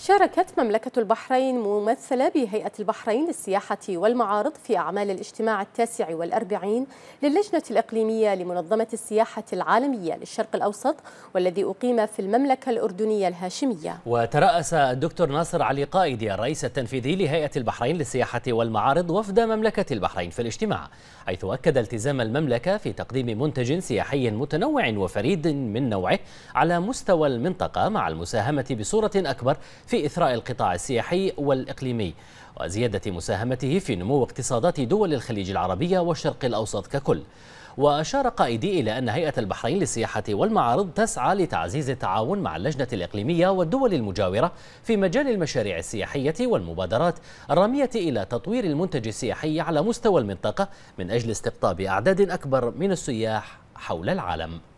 شاركت مملكة البحرين ممثلة بهيئة البحرين للسياحة والمعارض في أعمال الاجتماع التاسع والأربعين للجنة الإقليمية لمنظمة السياحة العالمية للشرق الأوسط والذي أقيم في المملكة الأردنية الهاشمية وترأس الدكتور ناصر علي قائدي الرئيس التنفيذي لهيئة البحرين للسياحة والمعارض وفد مملكة البحرين في الاجتماع حيث أكد التزام المملكة في تقديم منتج سياحي متنوع وفريد من نوعه على مستوى المنطقة مع المساهمة بصورة أكبر في إثراء القطاع السياحي والإقليمي وزيادة مساهمته في نمو اقتصادات دول الخليج العربية والشرق الأوسط ككل وأشار قائدي إلى أن هيئة البحرين للسياحة والمعارض تسعى لتعزيز التعاون مع اللجنة الإقليمية والدول المجاورة في مجال المشاريع السياحية والمبادرات الرامية إلى تطوير المنتج السياحي على مستوى المنطقة من أجل استقطاب أعداد أكبر من السياح حول العالم